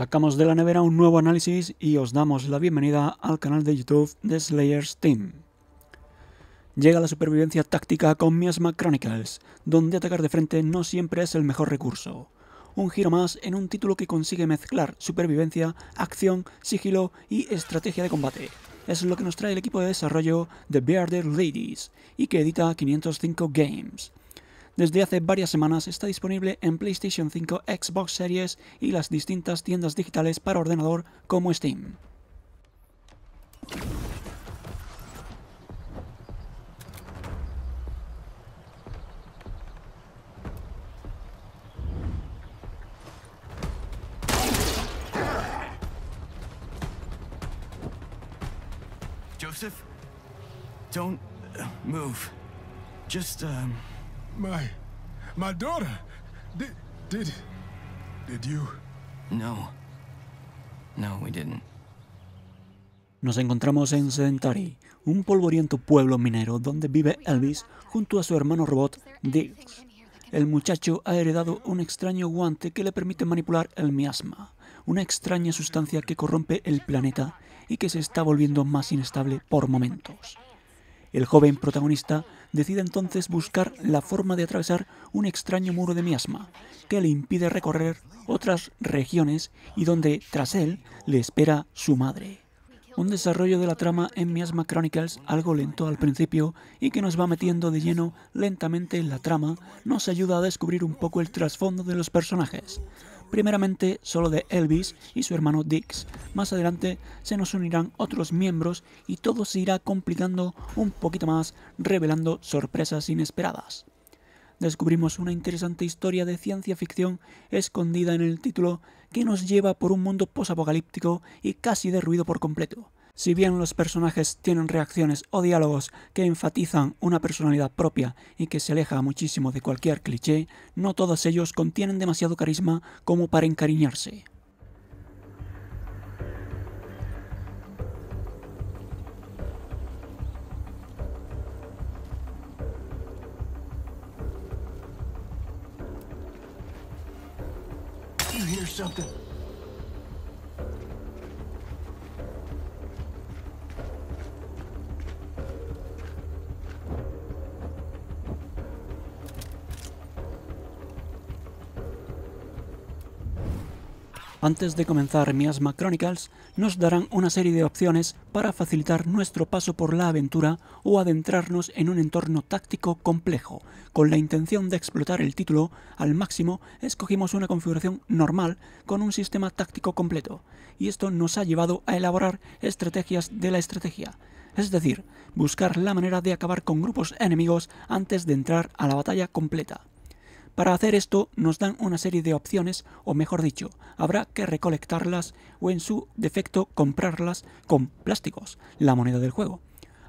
Sacamos de la nevera un nuevo análisis y os damos la bienvenida al canal de YouTube de Slayers Team. Llega la supervivencia táctica con Miasma Chronicles, donde atacar de frente no siempre es el mejor recurso. Un giro más en un título que consigue mezclar supervivencia, acción, sigilo y estrategia de combate. Es lo que nos trae el equipo de desarrollo The Bearded Ladies y que edita 505 Games desde hace varias semanas está disponible en PlayStation 5, Xbox Series y las distintas tiendas digitales para ordenador como Steam. Joseph, don't move. Just, um, My... my daughter! Did... did... did you... No. No, we didn't. Nos encontramos en Sedentary, un polvoriento pueblo minero donde vive Elvis junto a su hermano robot Diggs. El muchacho ha heredado un extraño guante que le permite manipular el miasma, una extraña sustancia que corrompe el planeta y que se está volviendo más inestable por momentos. El joven protagonista decide entonces buscar la forma de atravesar un extraño muro de miasma que le impide recorrer otras regiones y donde tras él le espera su madre. Un desarrollo de la trama en Miasma Chronicles algo lento al principio y que nos va metiendo de lleno lentamente en la trama nos ayuda a descubrir un poco el trasfondo de los personajes, primeramente solo de Elvis y su hermano Dix. Más adelante se nos unirán otros miembros y todo se irá complicando un poquito más, revelando sorpresas inesperadas. Descubrimos una interesante historia de ciencia ficción escondida en el título que nos lleva por un mundo posapocalíptico y casi derruido por completo si bien los personajes tienen reacciones o diálogos que enfatizan una personalidad propia y que se aleja muchísimo de cualquier cliché, no todos ellos contienen demasiado carisma como para encariñarse. Antes de comenzar Miasma Chronicles, nos darán una serie de opciones para facilitar nuestro paso por la aventura o adentrarnos en un entorno táctico complejo. Con la intención de explotar el título al máximo, escogimos una configuración normal con un sistema táctico completo, y esto nos ha llevado a elaborar estrategias de la estrategia, es decir, buscar la manera de acabar con grupos enemigos antes de entrar a la batalla completa. Para hacer esto nos dan una serie de opciones, o mejor dicho, habrá que recolectarlas o en su defecto comprarlas con plásticos, la moneda del juego.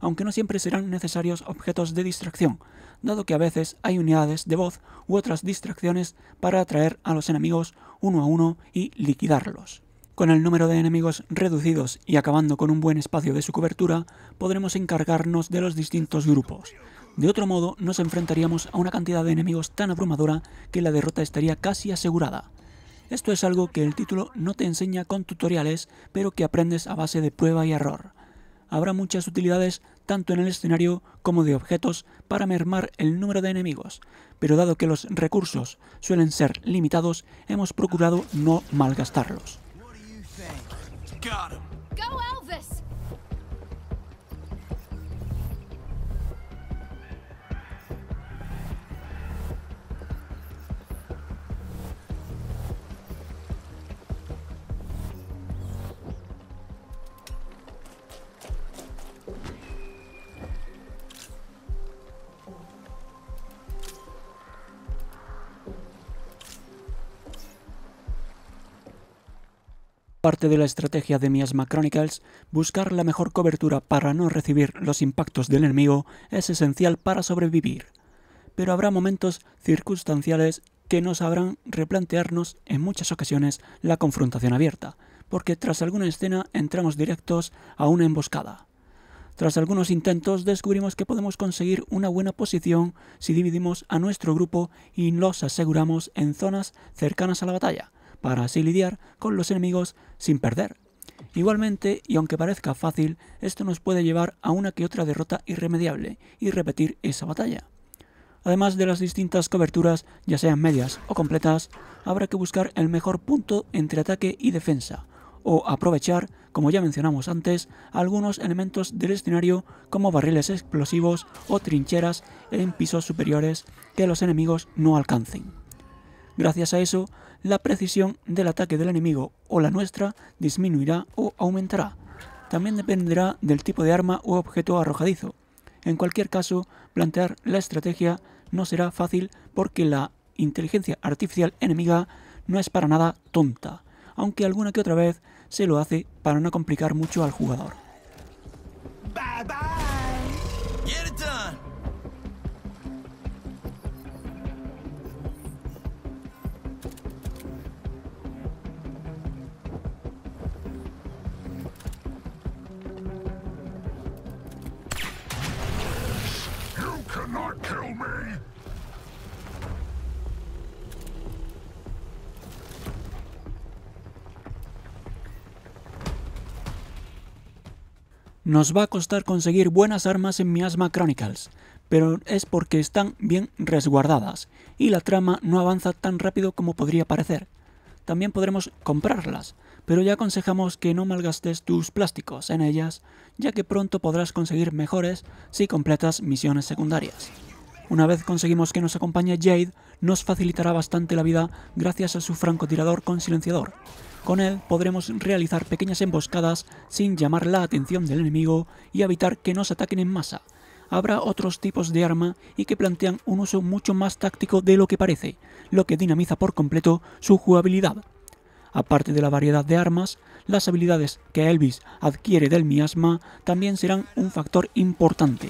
Aunque no siempre serán necesarios objetos de distracción, dado que a veces hay unidades de voz u otras distracciones para atraer a los enemigos uno a uno y liquidarlos. Con el número de enemigos reducidos y acabando con un buen espacio de su cobertura, podremos encargarnos de los distintos grupos, de otro modo, nos enfrentaríamos a una cantidad de enemigos tan abrumadora que la derrota estaría casi asegurada. Esto es algo que el título no te enseña con tutoriales, pero que aprendes a base de prueba y error. Habrá muchas utilidades tanto en el escenario como de objetos para mermar el número de enemigos, pero dado que los recursos suelen ser limitados, hemos procurado no malgastarlos. parte de la estrategia de Miasma Chronicles, buscar la mejor cobertura para no recibir los impactos del enemigo es esencial para sobrevivir. Pero habrá momentos circunstanciales que nos habrán replantearnos en muchas ocasiones la confrontación abierta, porque tras alguna escena entramos directos a una emboscada. Tras algunos intentos descubrimos que podemos conseguir una buena posición si dividimos a nuestro grupo y los aseguramos en zonas cercanas a la batalla, para así lidiar con los enemigos sin perder. Igualmente, y aunque parezca fácil, esto nos puede llevar a una que otra derrota irremediable y repetir esa batalla. Además de las distintas coberturas, ya sean medias o completas, habrá que buscar el mejor punto entre ataque y defensa, o aprovechar, como ya mencionamos antes, algunos elementos del escenario como barriles explosivos o trincheras en pisos superiores que los enemigos no alcancen. Gracias a eso, la precisión del ataque del enemigo o la nuestra disminuirá o aumentará. También dependerá del tipo de arma u objeto arrojadizo. En cualquier caso, plantear la estrategia no será fácil porque la inteligencia artificial enemiga no es para nada tonta, aunque alguna que otra vez se lo hace para no complicar mucho al jugador. Nos va a costar conseguir buenas armas en Miasma Chronicles, pero es porque están bien resguardadas y la trama no avanza tan rápido como podría parecer. También podremos comprarlas, pero ya aconsejamos que no malgastes tus plásticos en ellas, ya que pronto podrás conseguir mejores si completas misiones secundarias. Una vez conseguimos que nos acompañe Jade, nos facilitará bastante la vida gracias a su francotirador con silenciador. Con él podremos realizar pequeñas emboscadas sin llamar la atención del enemigo y evitar que nos ataquen en masa. Habrá otros tipos de arma y que plantean un uso mucho más táctico de lo que parece, lo que dinamiza por completo su jugabilidad. Aparte de la variedad de armas, las habilidades que Elvis adquiere del miasma también serán un factor importante.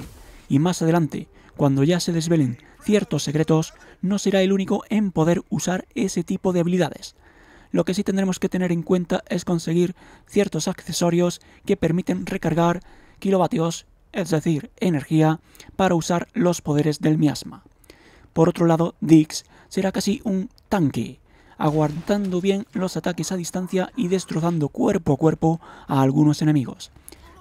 Y más adelante, cuando ya se desvelen ciertos secretos, no será el único en poder usar ese tipo de habilidades. Lo que sí tendremos que tener en cuenta es conseguir ciertos accesorios que permiten recargar kilovatios, es decir, energía, para usar los poderes del miasma. Por otro lado, Dix será casi un tanque, aguardando bien los ataques a distancia y destrozando cuerpo a cuerpo a algunos enemigos.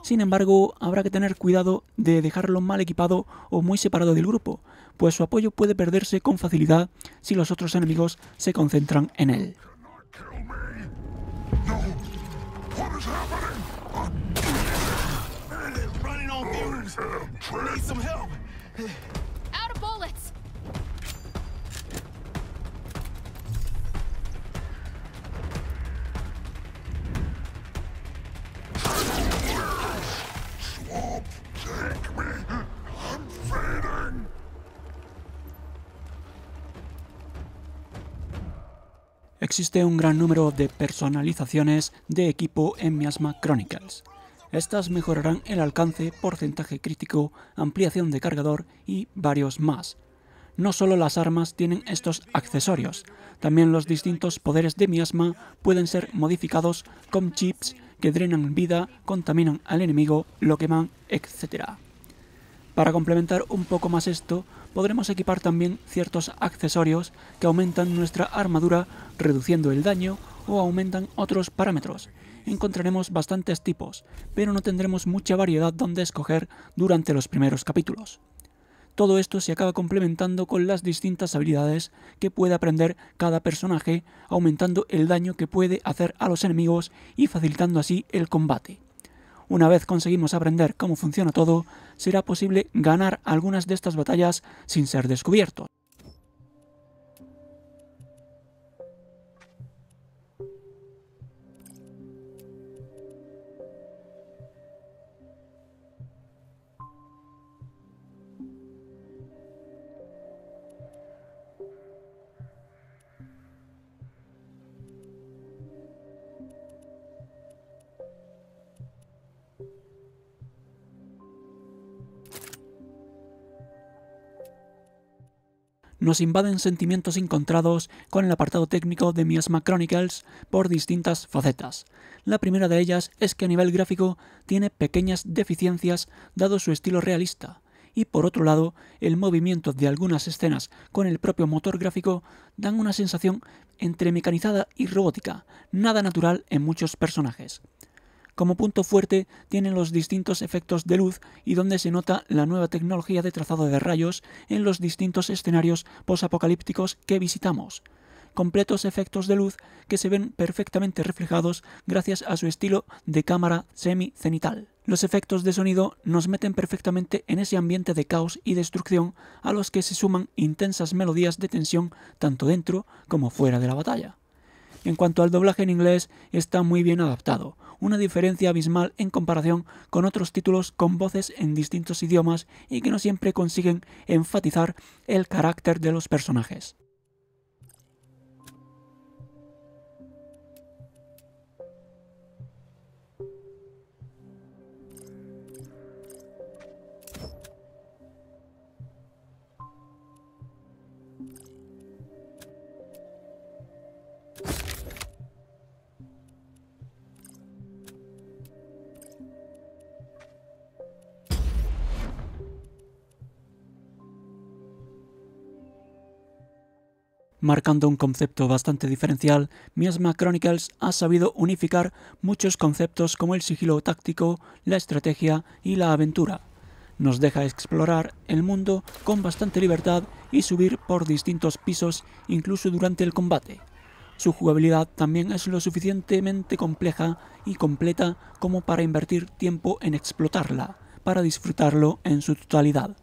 Sin embargo, habrá que tener cuidado de dejarlo mal equipado o muy separado del grupo, pues su apoyo puede perderse con facilidad si los otros enemigos se concentran en él. existe un gran número de personalizaciones de equipo en Miasma Chronicles. Estas mejorarán el alcance, porcentaje crítico, ampliación de cargador y varios más. No solo las armas tienen estos accesorios, también los distintos poderes de miasma pueden ser modificados con chips que drenan vida, contaminan al enemigo, lo queman, etc. Para complementar un poco más esto, podremos equipar también ciertos accesorios que aumentan nuestra armadura reduciendo el daño o aumentan otros parámetros. Encontraremos bastantes tipos, pero no tendremos mucha variedad donde escoger durante los primeros capítulos. Todo esto se acaba complementando con las distintas habilidades que puede aprender cada personaje, aumentando el daño que puede hacer a los enemigos y facilitando así el combate. Una vez conseguimos aprender cómo funciona todo, será posible ganar algunas de estas batallas sin ser descubiertos. nos invaden sentimientos encontrados con el apartado técnico de Miasma Chronicles por distintas facetas. La primera de ellas es que a nivel gráfico tiene pequeñas deficiencias dado su estilo realista, y por otro lado, el movimiento de algunas escenas con el propio motor gráfico dan una sensación entre mecanizada y robótica, nada natural en muchos personajes. Como punto fuerte tienen los distintos efectos de luz y donde se nota la nueva tecnología de trazado de rayos en los distintos escenarios posapocalípticos que visitamos completos efectos de luz que se ven perfectamente reflejados gracias a su estilo de cámara semi-cenital. Los efectos de sonido nos meten perfectamente en ese ambiente de caos y destrucción a los que se suman intensas melodías de tensión tanto dentro como fuera de la batalla. En cuanto al doblaje en inglés, está muy bien adaptado, una diferencia abismal en comparación con otros títulos con voces en distintos idiomas y que no siempre consiguen enfatizar el carácter de los personajes. Marcando un concepto bastante diferencial, Miasma Chronicles ha sabido unificar muchos conceptos como el sigilo táctico, la estrategia y la aventura. Nos deja explorar el mundo con bastante libertad y subir por distintos pisos incluso durante el combate. Su jugabilidad también es lo suficientemente compleja y completa como para invertir tiempo en explotarla, para disfrutarlo en su totalidad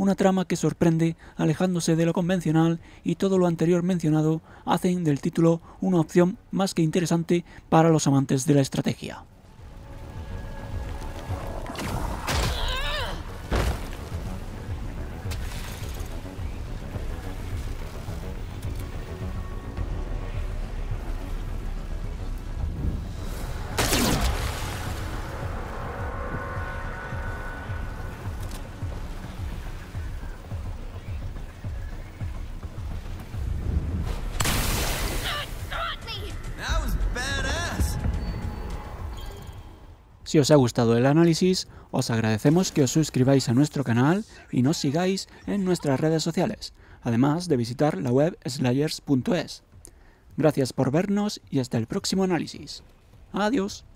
una trama que sorprende alejándose de lo convencional y todo lo anterior mencionado hacen del título una opción más que interesante para los amantes de la estrategia. Si os ha gustado el análisis, os agradecemos que os suscribáis a nuestro canal y nos sigáis en nuestras redes sociales, además de visitar la web slayers.es. Gracias por vernos y hasta el próximo análisis. Adiós.